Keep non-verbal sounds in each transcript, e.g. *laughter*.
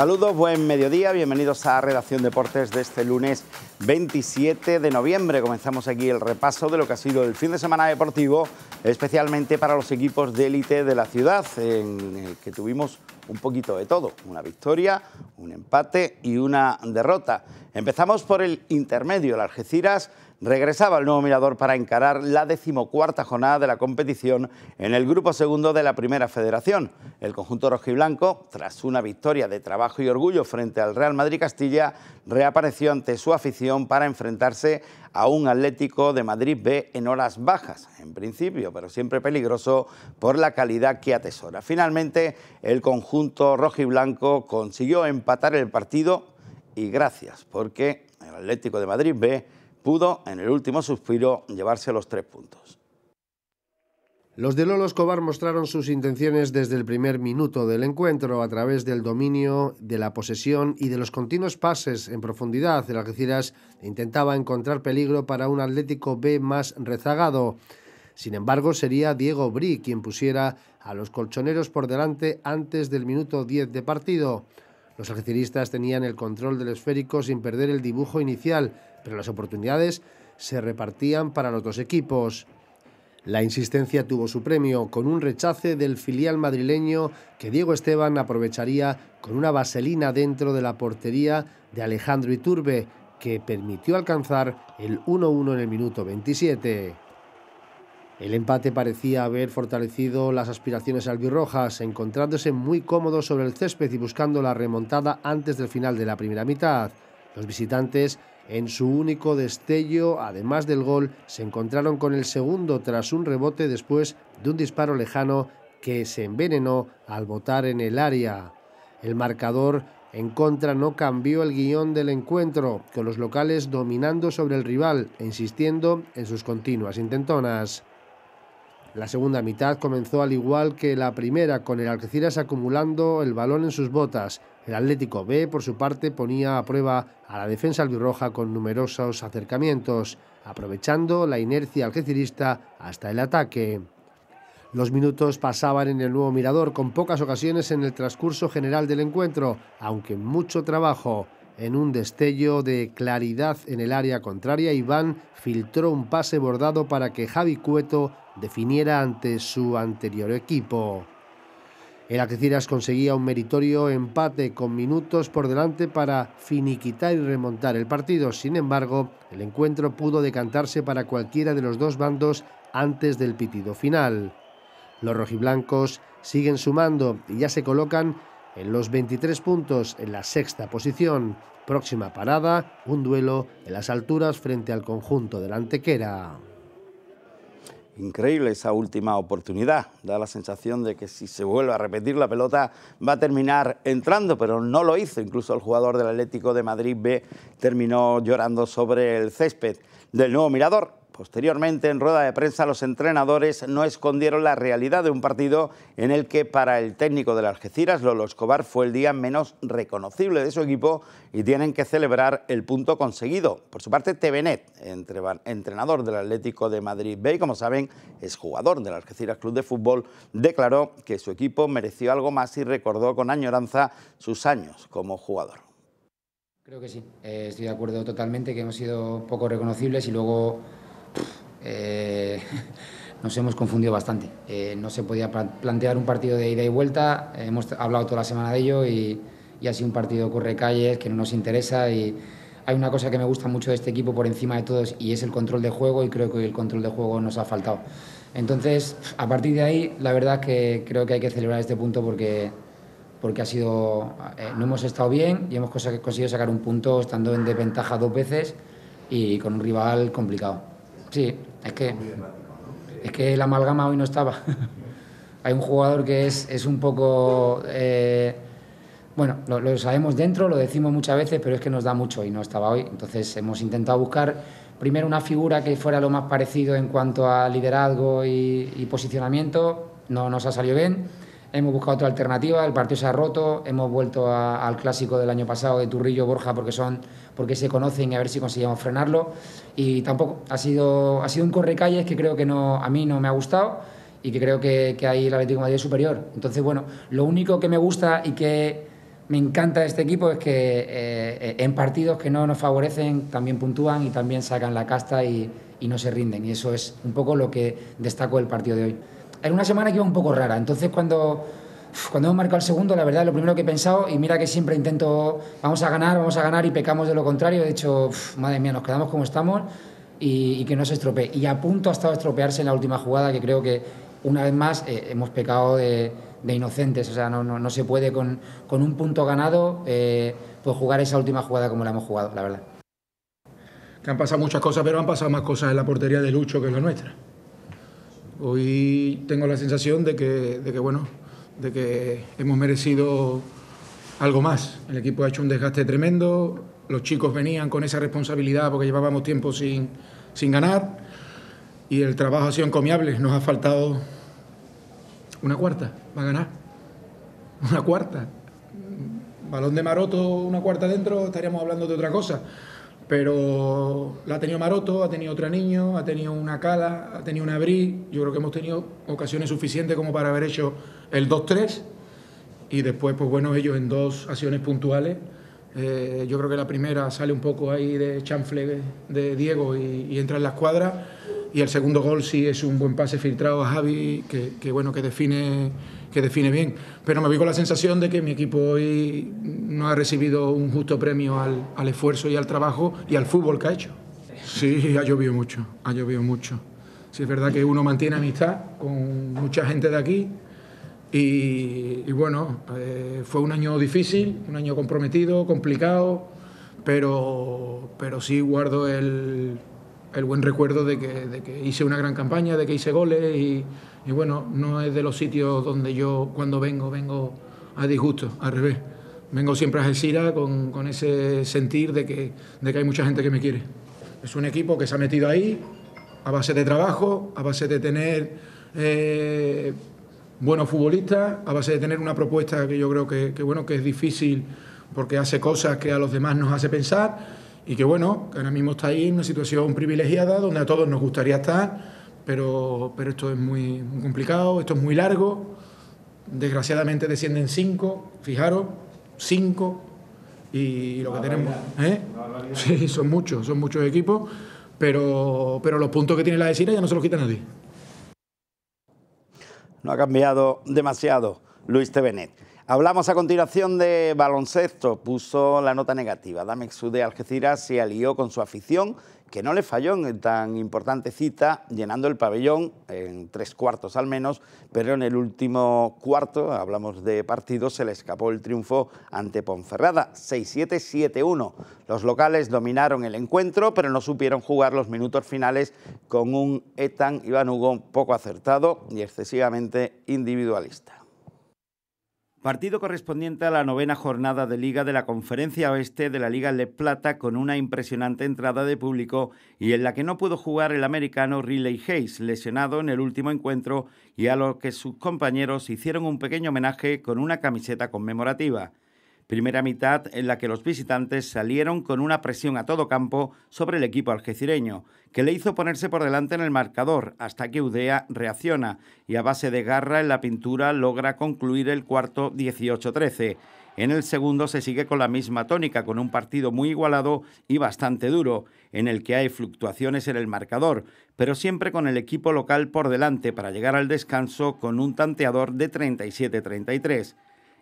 Saludos, buen mediodía, bienvenidos a Redacción Deportes de este lunes 27 de noviembre. Comenzamos aquí el repaso de lo que ha sido el fin de semana deportivo, especialmente para los equipos de élite de la ciudad, en el que tuvimos un poquito de todo, una victoria, un empate y una derrota. Empezamos por el intermedio, el Algeciras regresaba al nuevo Mirador para encarar la decimocuarta jornada de la competición en el grupo segundo de la Primera Federación. El conjunto rojiblanco, tras una victoria de trabajo y orgullo frente al Real Madrid Castilla, reapareció ante su afición para enfrentarse a un Atlético de Madrid B en horas bajas, en principio, pero siempre peligroso por la calidad que atesora. Finalmente, el conjunto rojiblanco consiguió empatar el partido y gracias, porque el Atlético de Madrid B pudo, en el último suspiro, llevarse los tres puntos. Los de Lolo Escobar mostraron sus intenciones desde el primer minuto del encuentro a través del dominio, de la posesión y de los continuos pases en profundidad. El Algeciras intentaba encontrar peligro para un Atlético B más rezagado. Sin embargo, sería Diego Bri quien pusiera a los colchoneros por delante antes del minuto 10 de partido. Los algeciristas tenían el control del esférico sin perder el dibujo inicial, pero las oportunidades se repartían para los dos equipos. La insistencia tuvo su premio con un rechace del filial madrileño que Diego Esteban aprovecharía con una vaselina dentro de la portería de Alejandro Iturbe, que permitió alcanzar el 1-1 en el minuto 27. El empate parecía haber fortalecido las aspiraciones albirrojas, encontrándose muy cómodo sobre el césped y buscando la remontada antes del final de la primera mitad. Los visitantes en su único destello, además del gol, se encontraron con el segundo tras un rebote después de un disparo lejano que se envenenó al botar en el área. El marcador en contra no cambió el guión del encuentro, con los locales dominando sobre el rival e insistiendo en sus continuas intentonas. La segunda mitad comenzó al igual que la primera, con el Algeciras acumulando el balón en sus botas. El Atlético B, por su parte, ponía a prueba a la defensa albirroja con numerosos acercamientos, aprovechando la inercia algecirista hasta el ataque. Los minutos pasaban en el nuevo mirador, con pocas ocasiones en el transcurso general del encuentro, aunque mucho trabajo. En un destello de claridad en el área contraria, Iván filtró un pase bordado para que Javi Cueto definiera ante su anterior equipo. El Aqueciras conseguía un meritorio empate con minutos por delante para finiquitar y remontar el partido. Sin embargo, el encuentro pudo decantarse para cualquiera de los dos bandos antes del pitido final. Los rojiblancos siguen sumando y ya se colocan en los 23 puntos en la sexta posición. Próxima parada, un duelo en las alturas frente al conjunto La Antequera. Increíble esa última oportunidad. Da la sensación de que si se vuelve a repetir la pelota va a terminar entrando, pero no lo hizo. Incluso el jugador del Atlético de Madrid B terminó llorando sobre el césped del nuevo mirador. Posteriormente, en rueda de prensa, los entrenadores no escondieron la realidad de un partido en el que para el técnico de las Algeciras, Lolo Escobar, fue el día menos reconocible de su equipo y tienen que celebrar el punto conseguido. Por su parte, Tevenet, entrenador del Atlético de Madrid B y, como saben, es jugador del Algeciras Club de Fútbol, declaró que su equipo mereció algo más y recordó con añoranza sus años como jugador. Creo que sí, eh, estoy de acuerdo totalmente que hemos sido poco reconocibles y luego eh, *laughs* nos hemos confundido bastante. Eh, no se podía plantear un partido de ida y vuelta, hemos hablado toda la semana de ello y, ha sido un partido corre calles que no nos interesa y hay una cosa que me gusta mucho de este equipo por encima de todos y es el control de juego y creo que el control de juego nos ha faltado. Entonces, a partir de ahí, la verdad que creo que hay que celebrar este punto porque, porque ha sido, eh, no hemos estado bien y hemos conseguido sacar un punto estando en desventaja dos veces y con un rival complicado. Sí, es que, es que la amalgama hoy no estaba. *laughs* Hay un jugador que es, un poco... Eh, bueno, lo, sabemos dentro, lo decimos muchas veces, pero es que nos da mucho y no estaba hoy. Entonces hemos intentado buscar primero una figura que fuera lo más parecido en cuanto a liderazgo y, y posicionamiento. No nos ha salido bien Hemos buscado otra alternativa, el partido se ha roto, hemos vuelto al clásico del año pasado de Turrillo Borja porque son porque se conocen y a ver si conseguimos frenarlo y tampoco ha sido ha sido un correcalles que creo que no a mí no me ha gustado y que creo que, que la el Atlético de Madrid es superior. Entonces, bueno, lo único que me gusta y que me encanta de este equipo es que eh, eh, en partidos que no nos favorecen también puntúan y también sacan la casta y, y no se rinden. Y eso es un poco lo que destaco el partido de hoy. En una semana que iba un poco rara. Entonces, cuando, cuando hemos marcado el segundo, la verdad, lo primero que he pensado, y mira que siempre intento, vamos a ganar, vamos a ganar y pecamos de lo contrario. De hecho, madre mía, nos quedamos como estamos y, que no se estropee. Y a punto ha estado estropearse en la última jugada, que creo que una vez más eh, hemos pecado de, inocentes. O sea, no, se puede con, un punto ganado eh, pues jugar esa última jugada como la hemos jugado, la verdad. Que han pasado muchas cosas, pero han pasado más cosas en la portería de Lucho que en la nuestra. Hoy tengo la sensación de que, bueno, de que hemos merecido algo más. El equipo ha hecho un desgaste tremendo, los chicos venían con esa responsabilidad porque llevábamos tiempo sin, sin ganar y el trabajo ha sido encomiable. Nos ha faltado una cuarta va a ganar. Una cuarta. Balón de maroto, una cuarta dentro, estaríamos hablando de otra cosa. Pero la ha tenido Maroto, ha tenido Niño, ha tenido una Cala, ha tenido una Abril. Yo creo que hemos tenido ocasiones suficientes como para haber hecho el 2-3. Y después, pues bueno, ellos en dos acciones puntuales. Eh, yo creo que la primera sale un poco ahí de chanfle de Diego y, y entra en la escuadra y el segundo gol sí es un buen pase filtrado a Javi que, bueno que define que define bien pero me vi con la sensación de que mi equipo hoy no ha recibido un justo premio al, al esfuerzo y al trabajo y al fútbol que ha hecho sí ha llovido mucho ha llovido mucho sí es verdad que uno mantiene amistad con mucha gente de aquí y, bueno eh, fue un año difícil un año comprometido complicado pero pero sí guardo el el buen recuerdo de que, hice una gran campaña, de que hice goles y, bueno, no es de los sitios donde yo cuando vengo, vengo a disgusto, al revés. Vengo siempre a Jesira con, ese sentir de que, hay mucha gente que me quiere. Es un equipo que se ha metido ahí a base de trabajo, a base de tener eh, buenos futbolistas, a base de tener una propuesta que yo creo que, bueno, que es difícil porque hace cosas que a los demás nos hace pensar y que bueno, ahora mismo está ahí en una situación privilegiada donde a todos nos gustaría estar, pero, esto es muy, complicado, esto es muy largo, desgraciadamente descienden cinco, fijaros, cinco, y lo que tenemos. ¿eh? Sí, son muchos, son muchos equipos, pero, pero los puntos que tiene la vecina ya no se los quita nadie. No ha cambiado demasiado Luis Tevenet. Hablamos a continuación de baloncesto. Puso la nota negativa. Dame de Algeciras se alió con su afición, que no le falló en tan importante cita, llenando el pabellón en tres cuartos al menos, pero en el último cuarto, hablamos de partido, se le escapó el triunfo ante Ponferrada, 6-7-7-1. Los locales dominaron el encuentro, pero no supieron jugar los minutos finales con un Etan Iván Hugo poco acertado y excesivamente individualista. Partido correspondiente a la novena jornada de liga de la Conferencia Oeste de la Liga Le Plata con una impresionante entrada de público y en la que no pudo jugar el americano Riley Hayes, lesionado en el último encuentro y a lo que sus compañeros hicieron un pequeño homenaje con una camiseta conmemorativa. Primera mitad en la que los visitantes salieron con una presión a todo campo sobre el equipo algecireño, que le hizo ponerse por delante en el marcador hasta que Udea reacciona y a base de garra en la pintura logra concluir el cuarto 18-13. En el segundo se sigue con la misma tónica, con un partido muy igualado y bastante duro, en el que hay fluctuaciones en el marcador, pero siempre con el equipo local por delante para llegar al descanso con un tanteador de 37-33.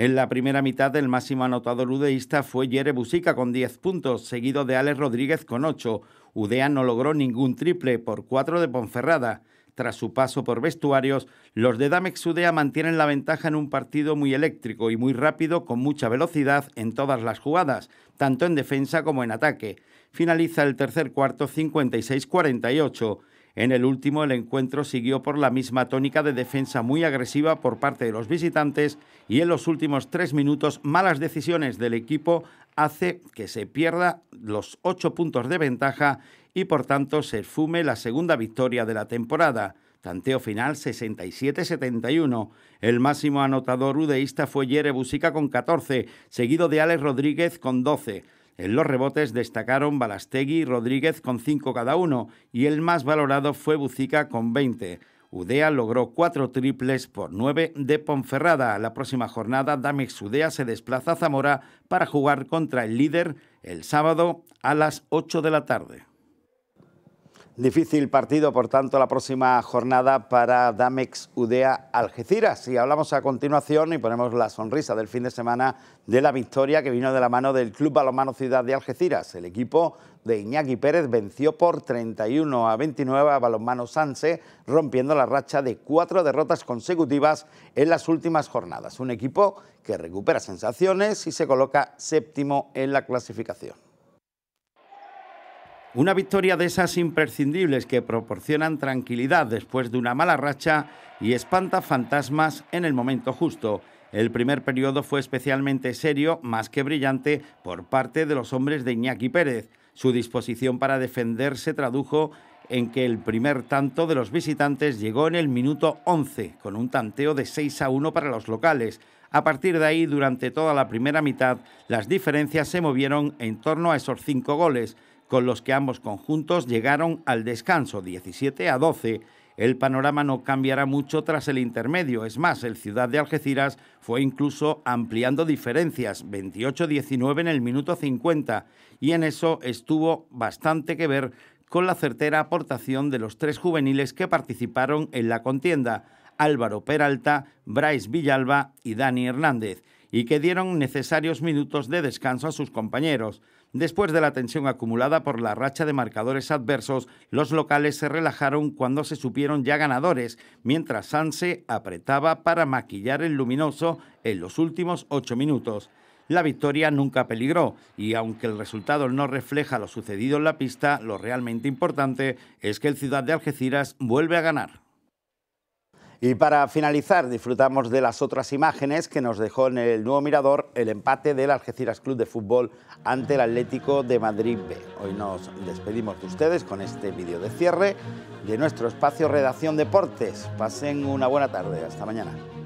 En la primera mitad, el máximo anotador udeísta fue Jere Busica con 10 puntos, seguido de Alex Rodríguez con 8. Udea no logró ningún triple por 4 de Ponferrada. Tras su paso por vestuarios, los de Damex Udea mantienen la ventaja en un partido muy eléctrico y muy rápido, con mucha velocidad en todas las jugadas, tanto en defensa como en ataque. Finaliza el tercer cuarto 56-48. En el último, el encuentro siguió por la misma tónica de defensa muy agresiva por parte de los visitantes y en los últimos tres minutos malas decisiones del equipo hace que se pierda los ocho puntos de ventaja y por tanto se fume la segunda victoria de la temporada. Tanteo final 67-71. El máximo anotador udeísta fue Jere Busica con 14, seguido de Alex Rodríguez con 12. En los rebotes destacaron Balastegui y Rodríguez con 5 cada uno y el más valorado fue Bucica con 20. Udea logró cuatro triples por nueve de Ponferrada. La próxima jornada, Damex Udea se desplaza a Zamora para jugar contra el líder el sábado a las 8 de la tarde. Difícil partido, por tanto, la próxima jornada para Damex Udea Algeciras. Y hablamos a continuación y ponemos la sonrisa del fin de semana de la victoria que vino de la mano del Club Balomano Ciudad de Algeciras. El equipo de Iñaki Pérez venció por 31 a 29 a Balonmano Sanse, rompiendo la racha de cuatro derrotas consecutivas en las últimas jornadas. Un equipo que recupera sensaciones y se coloca séptimo en la clasificación. Una victoria de esas imprescindibles que proporcionan tranquilidad después de una mala racha y espanta fantasmas en el momento justo. El primer periodo fue especialmente serio, más que brillante, por parte de los hombres de Iñaki Pérez. Su disposición para defenderse tradujo en que el primer tanto de los visitantes llegó en el minuto 11, con un tanteo de 6 a 1 para los locales. A partir de ahí, durante toda la primera mitad, las diferencias se movieron en torno a esos cinco goles, con los que ambos conjuntos llegaron al descanso 17 a 12. El panorama no cambiará mucho tras el intermedio, es más, el Ciudad de Algeciras fue incluso ampliando diferencias, 28-19 en el minuto 50, y en eso estuvo bastante que ver con la certera aportación de los tres juveniles que participaron en la contienda, Álvaro Peralta, Bryce Villalba y Dani Hernández, y que dieron necesarios minutos de descanso a sus compañeros. Después de la tensión acumulada por la racha de marcadores adversos, los locales se relajaron cuando se supieron ya ganadores, mientras Sanse apretaba para maquillar el luminoso en los últimos ocho minutos. La victoria nunca peligró y aunque el resultado no refleja lo sucedido en la pista, lo realmente importante es que el Ciudad de Algeciras vuelve a ganar. Y para finalizar, disfrutamos de las otras imágenes que nos dejó en el nuevo mirador el empate del Algeciras Club de Fútbol ante el Atlético de Madrid B. Hoy nos despedimos de ustedes con este vídeo de cierre de nuestro espacio Redacción Deportes. Pasen una buena tarde. Hasta mañana.